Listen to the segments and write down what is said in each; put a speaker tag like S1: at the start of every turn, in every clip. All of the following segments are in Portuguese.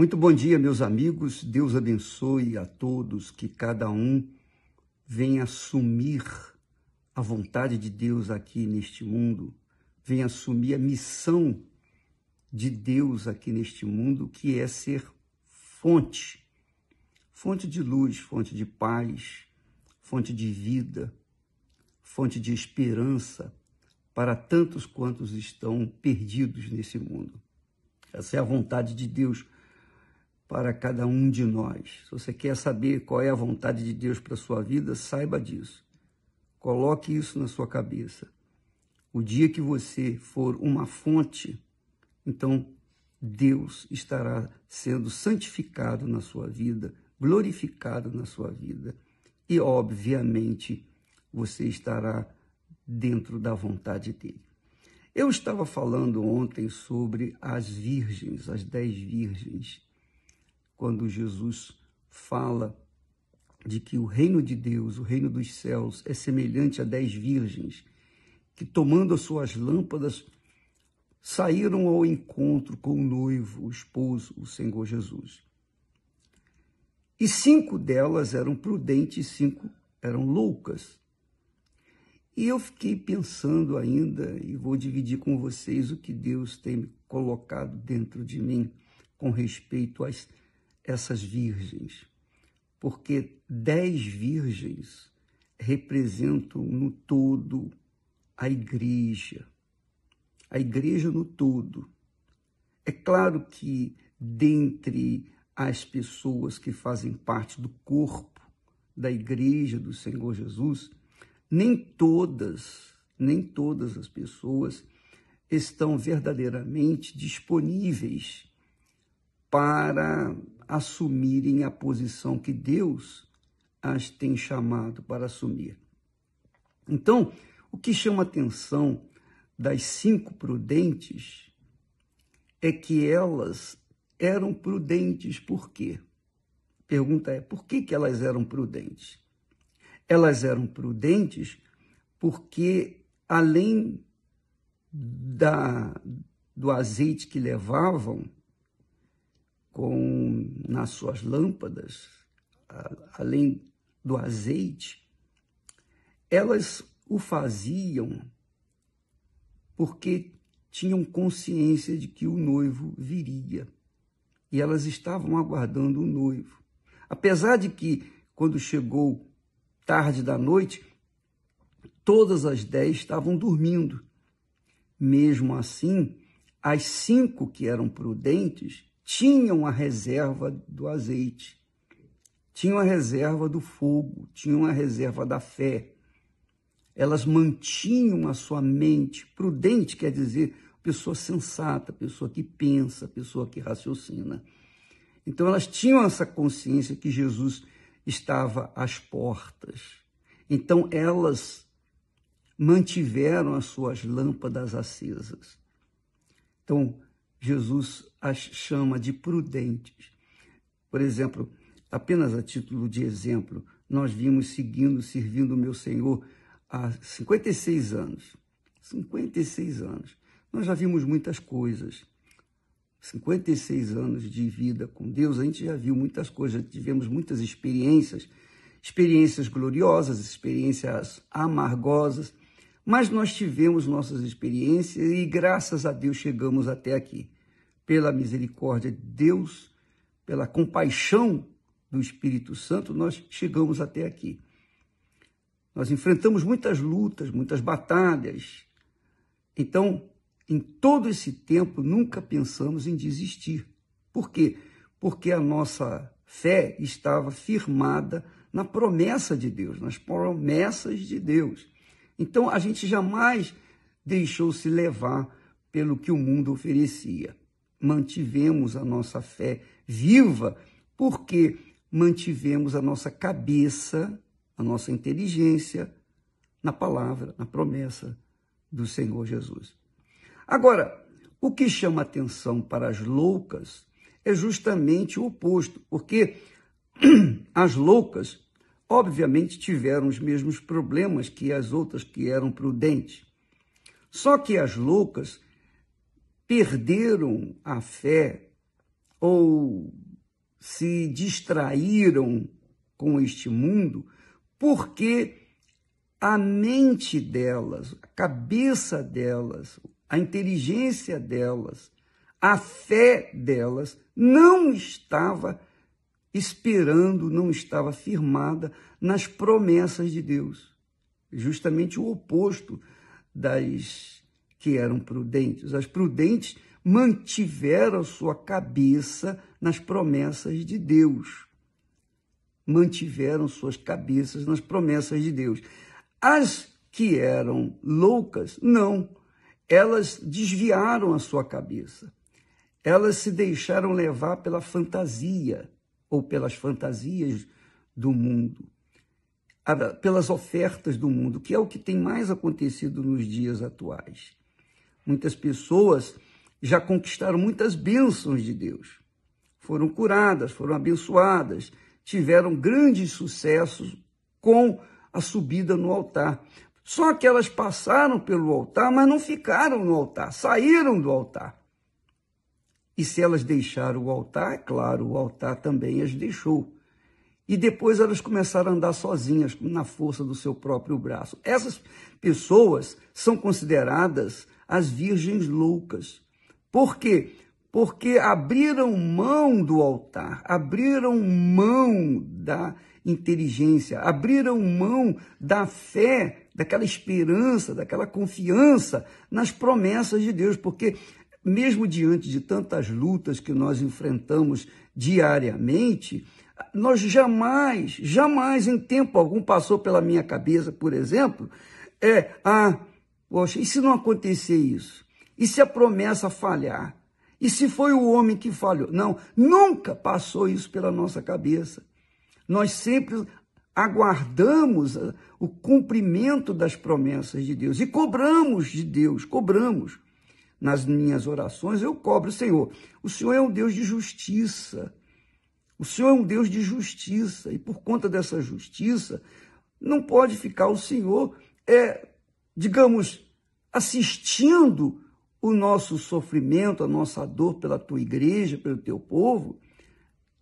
S1: Muito bom dia, meus amigos. Deus abençoe a todos, que cada um venha assumir a vontade de Deus aqui neste mundo, venha assumir a missão de Deus aqui neste mundo, que é ser fonte, fonte de luz, fonte de paz, fonte de vida, fonte de esperança para tantos quantos estão perdidos nesse mundo. Essa é a vontade de Deus para cada um de nós. Se você quer saber qual é a vontade de Deus para a sua vida, saiba disso. Coloque isso na sua cabeça. O dia que você for uma fonte, então Deus estará sendo santificado na sua vida, glorificado na sua vida. E, obviamente, você estará dentro da vontade dele. Eu estava falando ontem sobre as virgens, as dez virgens quando Jesus fala de que o reino de Deus, o reino dos céus, é semelhante a dez virgens que, tomando as suas lâmpadas, saíram ao encontro com o noivo, o esposo, o Senhor Jesus. E cinco delas eram prudentes, e cinco eram loucas. E eu fiquei pensando ainda, e vou dividir com vocês o que Deus tem colocado dentro de mim com respeito às essas virgens, porque dez virgens representam no todo a igreja, a igreja no todo. É claro que dentre as pessoas que fazem parte do corpo da igreja do Senhor Jesus, nem todas, nem todas as pessoas estão verdadeiramente disponíveis para assumirem a posição que Deus as tem chamado para assumir. Então, o que chama a atenção das cinco prudentes é que elas eram prudentes por quê? A pergunta é: por que, que elas eram prudentes? Elas eram prudentes porque, além da, do azeite que levavam, com nas suas lâmpadas, a, além do azeite, elas o faziam porque tinham consciência de que o noivo viria e elas estavam aguardando o noivo. Apesar de que, quando chegou tarde da noite, todas as dez estavam dormindo. Mesmo assim, as cinco que eram prudentes tinham a reserva do azeite, tinham a reserva do fogo, tinham a reserva da fé. Elas mantinham a sua mente prudente, quer dizer, pessoa sensata, pessoa que pensa, pessoa que raciocina. Então elas tinham essa consciência que Jesus estava às portas. Então elas mantiveram as suas lâmpadas acesas. Então, Jesus as chama de prudentes. Por exemplo, apenas a título de exemplo, nós vimos seguindo, servindo o meu Senhor há 56 anos. 56 anos. Nós já vimos muitas coisas. 56 anos de vida com Deus, a gente já viu muitas coisas, tivemos muitas experiências, experiências gloriosas, experiências amargosas, mas nós tivemos nossas experiências e graças a Deus chegamos até aqui. Pela misericórdia de Deus, pela compaixão do Espírito Santo, nós chegamos até aqui. Nós enfrentamos muitas lutas, muitas batalhas. Então, em todo esse tempo, nunca pensamos em desistir. Por quê? Porque a nossa fé estava firmada na promessa de Deus, nas promessas de Deus. Então a gente jamais deixou-se levar pelo que o mundo oferecia. Mantivemos a nossa fé viva porque mantivemos a nossa cabeça, a nossa inteligência na palavra, na promessa do Senhor Jesus. Agora, o que chama atenção para as loucas é justamente o oposto, porque as loucas obviamente tiveram os mesmos problemas que as outras que eram prudentes. Só que as loucas perderam a fé ou se distraíram com este mundo porque a mente delas, a cabeça delas, a inteligência delas, a fé delas não estava esperando não estava firmada nas promessas de Deus. Justamente o oposto das que eram prudentes. As prudentes mantiveram sua cabeça nas promessas de Deus. Mantiveram suas cabeças nas promessas de Deus. As que eram loucas, não. Elas desviaram a sua cabeça. Elas se deixaram levar pela fantasia ou pelas fantasias do mundo, pelas ofertas do mundo, que é o que tem mais acontecido nos dias atuais. Muitas pessoas já conquistaram muitas bênçãos de Deus, foram curadas, foram abençoadas, tiveram grandes sucessos com a subida no altar. Só que elas passaram pelo altar, mas não ficaram no altar, saíram do altar. E se elas deixaram o altar, é claro, o altar também as deixou. E depois elas começaram a andar sozinhas, na força do seu próprio braço. Essas pessoas são consideradas as virgens loucas. Por quê? Porque abriram mão do altar, abriram mão da inteligência, abriram mão da fé, daquela esperança, daquela confiança nas promessas de Deus, porque mesmo diante de tantas lutas que nós enfrentamos diariamente, nós jamais, jamais em tempo algum passou pela minha cabeça, por exemplo, é, ah, poxa, e se não acontecer isso? E se a promessa falhar? E se foi o homem que falhou? Não, nunca passou isso pela nossa cabeça. Nós sempre aguardamos ah, o cumprimento das promessas de Deus e cobramos de Deus, cobramos nas minhas orações, eu cobro, Senhor. O Senhor é um Deus de justiça. O Senhor é um Deus de justiça. E por conta dessa justiça, não pode ficar o Senhor, é, digamos, assistindo o nosso sofrimento, a nossa dor pela tua igreja, pelo teu povo,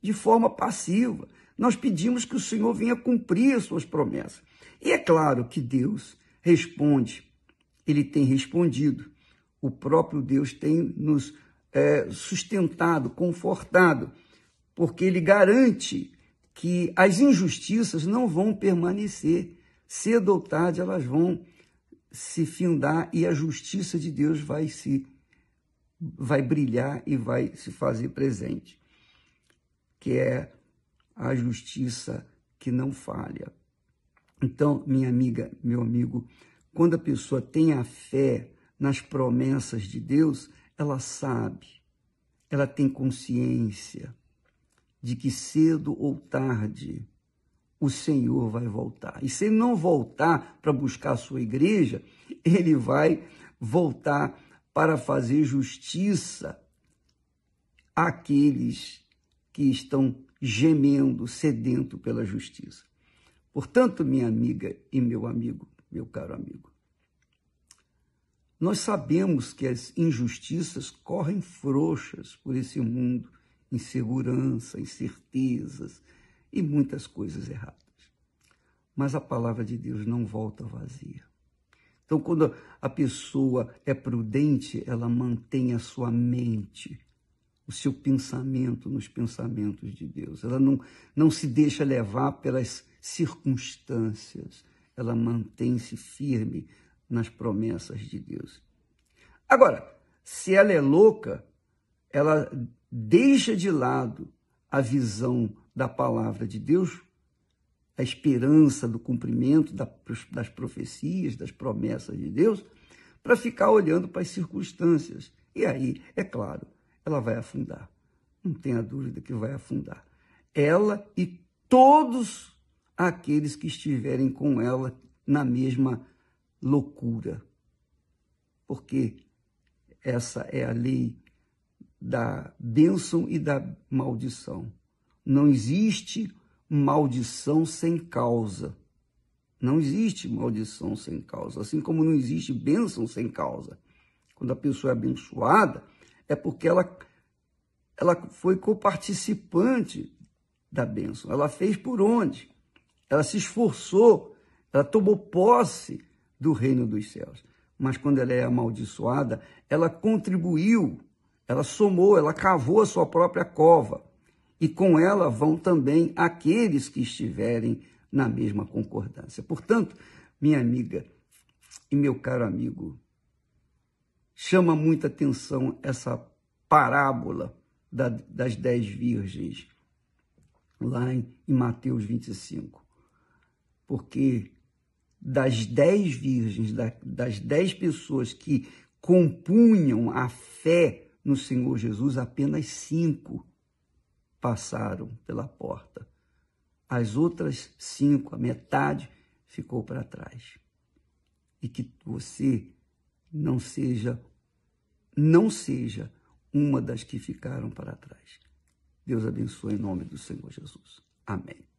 S1: de forma passiva. Nós pedimos que o Senhor venha cumprir as suas promessas. E é claro que Deus responde, ele tem respondido o próprio Deus tem nos é, sustentado, confortado, porque ele garante que as injustiças não vão permanecer. Cedo ou tarde elas vão se findar e a justiça de Deus vai se vai brilhar e vai se fazer presente, que é a justiça que não falha. Então, minha amiga, meu amigo, quando a pessoa tem a fé nas promessas de Deus, ela sabe, ela tem consciência de que cedo ou tarde o Senhor vai voltar. E se ele não voltar para buscar a sua igreja, ele vai voltar para fazer justiça àqueles que estão gemendo, sedento pela justiça. Portanto, minha amiga e meu amigo, meu caro amigo, nós sabemos que as injustiças correm frouxas por esse mundo, insegurança, incertezas e muitas coisas erradas. Mas a palavra de Deus não volta vazia. Então, quando a pessoa é prudente, ela mantém a sua mente, o seu pensamento nos pensamentos de Deus. Ela não, não se deixa levar pelas circunstâncias, ela mantém-se firme nas promessas de Deus. Agora, se ela é louca, ela deixa de lado a visão da palavra de Deus, a esperança do cumprimento das profecias, das promessas de Deus, para ficar olhando para as circunstâncias. E aí, é claro, ela vai afundar. Não tenha dúvida que vai afundar. Ela e todos aqueles que estiverem com ela na mesma loucura, porque essa é a lei da bênção e da maldição. Não existe maldição sem causa. Não existe maldição sem causa, assim como não existe bênção sem causa. Quando a pessoa é abençoada, é porque ela, ela foi coparticipante da bênção. Ela fez por onde? Ela se esforçou, ela tomou posse do reino dos céus. Mas quando ela é amaldiçoada, ela contribuiu, ela somou, ela cavou a sua própria cova. E com ela vão também aqueles que estiverem na mesma concordância. Portanto, minha amiga e meu caro amigo, chama muita atenção essa parábola das dez virgens, lá em Mateus 25, porque das dez virgens, das dez pessoas que compunham a fé no Senhor Jesus, apenas cinco passaram pela porta. As outras cinco, a metade, ficou para trás. E que você não seja, não seja uma das que ficaram para trás. Deus abençoe em nome do Senhor Jesus. Amém.